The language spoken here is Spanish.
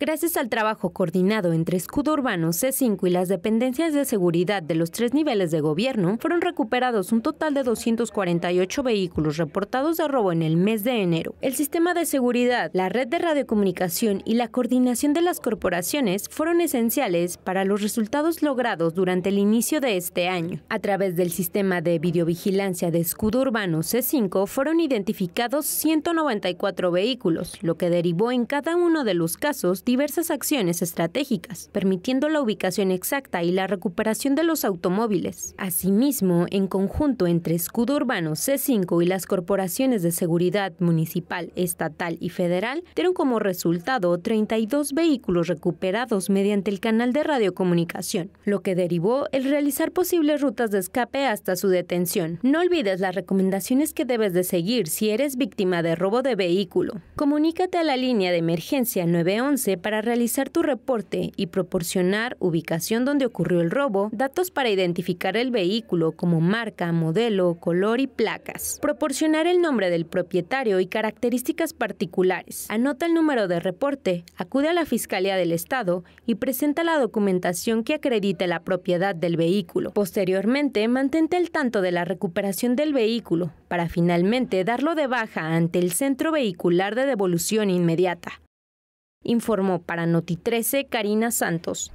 Gracias al trabajo coordinado entre Escudo Urbano, C5 y las dependencias de seguridad de los tres niveles de gobierno, fueron recuperados un total de 248 vehículos reportados de robo en el mes de enero. El sistema de seguridad, la red de radiocomunicación y la coordinación de las corporaciones fueron esenciales para los resultados logrados durante el inicio de este año. A través del sistema de videovigilancia de Escudo Urbano, C5, fueron identificados 194 vehículos, lo que derivó en cada uno de los casos diversas acciones estratégicas, permitiendo la ubicación exacta y la recuperación de los automóviles. Asimismo, en conjunto entre Escudo Urbano, C5 y las corporaciones de seguridad municipal, estatal y federal, dieron como resultado 32 vehículos recuperados mediante el canal de radiocomunicación, lo que derivó el realizar posibles rutas de escape hasta su detención. No olvides las recomendaciones que debes de seguir si eres víctima de robo de vehículo. Comunícate a la línea de emergencia 911 para realizar tu reporte y proporcionar ubicación donde ocurrió el robo, datos para identificar el vehículo como marca, modelo, color y placas, proporcionar el nombre del propietario y características particulares. Anota el número de reporte, acude a la Fiscalía del Estado y presenta la documentación que acredite la propiedad del vehículo. Posteriormente, mantente al tanto de la recuperación del vehículo para finalmente darlo de baja ante el Centro Vehicular de Devolución Inmediata informó para Noti 13 Karina Santos.